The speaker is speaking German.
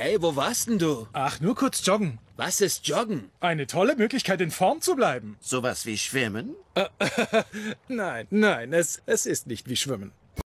Hey, wo warst denn du? Ach, nur kurz joggen. Was ist Joggen? Eine tolle Möglichkeit, in Form zu bleiben. Sowas wie Schwimmen? Äh, nein, nein, es, es ist nicht wie Schwimmen.